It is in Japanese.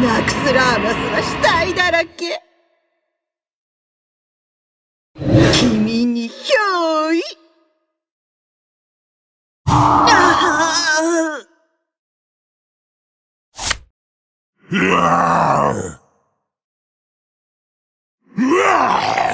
ナクスラーマスは死体だらけ君にひょーいああうわあうわあ